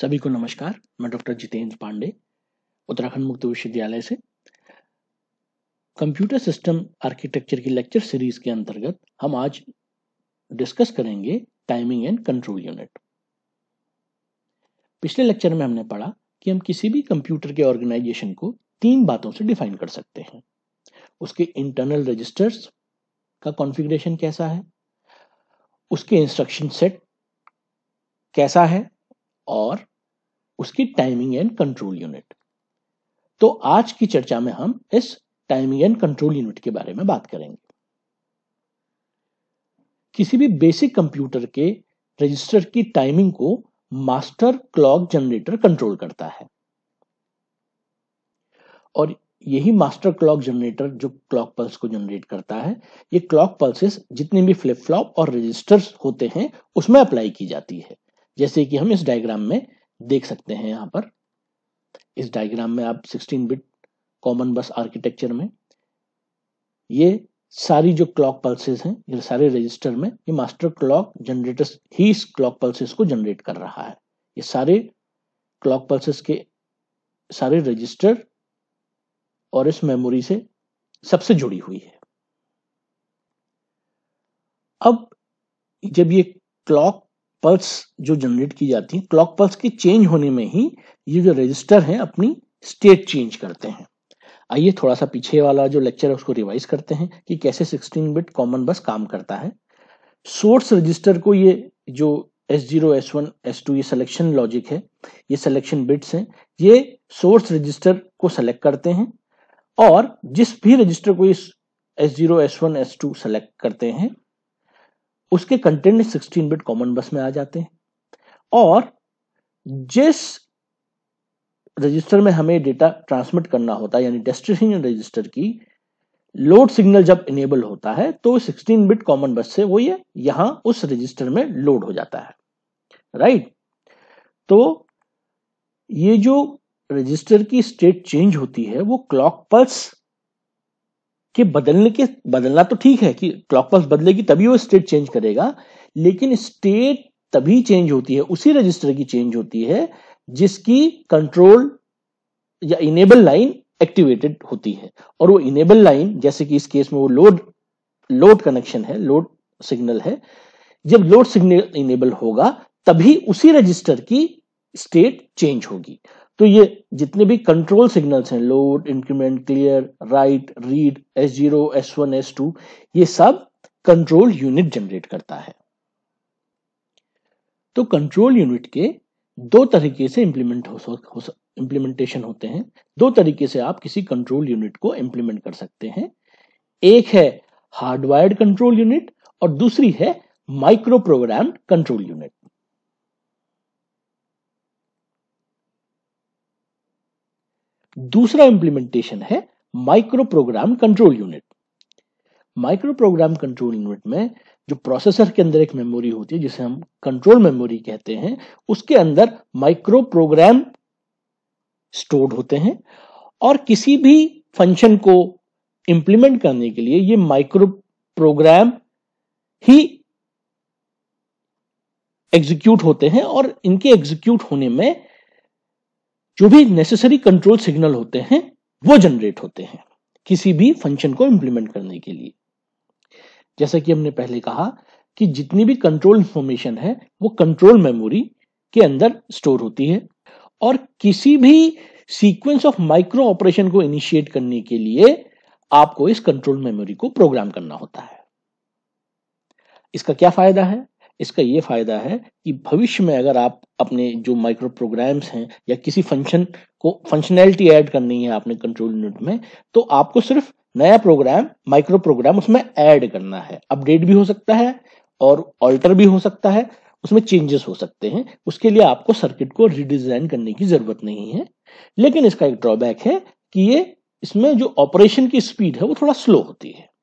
सभी को नमस्कार मैं डॉक्टर जितेंद्र पांडे उत्तराखंड मुक्त विश्वविद्यालय से कंप्यूटर सिस्टम आर्किटेक्चर की लेक्चर सीरीज के अंतर्गत हम आज डिस्कस करेंगे टाइमिंग एंड कंट्रोल यूनिट पिछले लेक्चर में हमने पढ़ा कि हम किसी भी कंप्यूटर के ऑर्गेनाइजेशन को तीन बातों से डिफाइन कर सकते हैं उसके इंटरनल रजिस्टर्स का कॉन्फ़िगरेशन कैसा है उसके इंस्ट्रक्शन सेट कैसा है और उसकी टाइमिंग एंड कंट्रोल यूनिट तो आज की चर्चा में हम इस टाइमिंग एंड कंट्रोल यूनिट के बारे में बात करेंगे किसी भी बेसिक कंप्यूटर के रजिस्टर की टाइमिंग को मास्टर क्लॉक जनरेटर कंट्रोल करता है और यही मास्टर क्लॉक जनरेटर जो क्लॉक पल्स को जनरेट करता है ये क्लॉक पल्सेस जितने भी फ्लिप फ्लॉप और रजिस्टर्स होते हैं उसमें अप्लाई की जाती है जैसे कि हम इस डायग्राम में देख सकते हैं यहाँ पर इस डायग्राम में आप 16 बिट कॉमन बस आर्किटेक्चर में ये सारी जो क्लॉक पल्सेस हैं ये सारे रजिस्टर में ये मास्टर क्लॉक जनरेटर ही इस क्लॉक पल्सेस को जनरेट कर रहा है ये सारे क्लॉक पल्सेस के सारे रजिस्टर और इस मेमोरी से सबसे जुड़ी हुई है अब जब ये क्लॉक पल्स जो जनरेट की जाती है क्लॉक पल्स के चेंज होने में ही ये जो रजिस्टर है अपनी स्टेट चेंज करते हैं आइए थोड़ा सा पीछे वाला जो लेक्चर है उसको रिवाइज करते हैं कि कैसे 16 बिट कॉमन बस काम करता है सोर्स रजिस्टर को ये जो S0, S1, S2 ये सिलेक्शन लॉजिक है ये सिलेक्शन बिट्स हैं ये सोर्स रजिस्टर को सेलेक्ट करते हैं और जिस भी रजिस्टर को S S0, S1, S2 select करते हैं उसके कंटेंट 16 बिट कॉमन बस में आ जाते हैं और जिस रजिस्टर में हमें डेटा ट्रांसमिट करना होता है यानी डेस्टिनेशन रजिस्टर की लोड सिग्नल जब इनेबल होता है तो 16 बिट कॉमन बस से वो ये यहां उस रजिस्टर में लोड हो जाता है राइट तो ये जो रजिस्टर की स्टेट चेंज होती है वो क्लॉक पल्स कि बदलने के बदलना तो ठीक है कि क्लॉक पल्स बदलेगी तभी वो स्टेट चेंज करेगा लेकिन स्टेट तभी चेंज होती है उसी रजिस्टर की चेंज होती है जिसकी कंट्रोल या इनेबल लाइन एक्टिवेटेड होती है और वो इनेबल लाइन जैसे कि इस केस में वो लोड लोड कनेक्शन है लोड सिग्नल है जब लोड सिग्नल इनेबल होगा तभी उसी रजिस्टर की स्टेट चेंज होगी तो ये जितने भी कंट्रोल सिग्नल्स हैं load increment clear write read S zero S one S two ये सब कंट्रोल यूनिट जनरेट करता है तो कंट्रोल यूनिट के दो तरीके से इंप्लीमेंट हो, हो होते हैं दो तरीके से आप किसी कंट्रोल यूनिट को इंप्लीमेंट कर सकते हैं एक है हार्डवायर्ड कंट्रोल यूनिट और दूसरी है माइक्रो प्रोग्राम कंट्रोल यूनिट दूसरा इंप्लीमेंटेशन है micro program control unit micro program control unit में जो प्रोसेसर के अंदर एक मेमोरी होती है जिसे हम कंट्रोल मेमोरी कहते हैं उसके अंदर माइक्रो प्रोग्राम स्टोर्ड होते हैं और किसी भी फंक्शन को इंप्लीमेंट करने के लिए ये माइक्रो प्रोग्राम ही एग्जीक्यूट होते हैं और इनके एग्जीक्यूट होने में जो भी नेसेसरी कंट्रोल सिग्नल होते हैं वो जनरेट होते हैं किसी भी फंक्शन को इंप्लीमेंट करने के लिए जैसा कि हमने पहले कहा कि जितनी भी कंट्रोल इंफॉर्मेशन है वो कंट्रोल मेमोरी के अंदर स्टोर होती है और किसी भी सीक्वेंस ऑफ माइक्रो ऑपरेशन को इनिशिएट करने के लिए आपको इस कंट्रोल मेमोरी को प्रोग्राम करना होता है इसका क्या फायदा है इसका ये फायदा है कि भविष्य में अगर आप अपने जो माइक्रो प्रोग्राम्स हैं या किसी फंक्शन को फंक्शनैलिटी ऐड करनी है आपने कंट्रोल यूनिट में तो आपको सिर्फ नया प्रोग्राम माइक्रो प्रोग्राम उसमें ऐड करना है अपडेट भी हो सकता है और ऑल्टर भी हो सकता है उसमें चेंजेस हो सकते हैं उसके लिए आपको सर्किट को रिडिजाइन करने की जरूरत नहीं है लेकिन इसका एक ड्रॉबैक है कि ये इसमें जो ऑपरेशन की स्पीड है वो थोड़ा स्लो होती है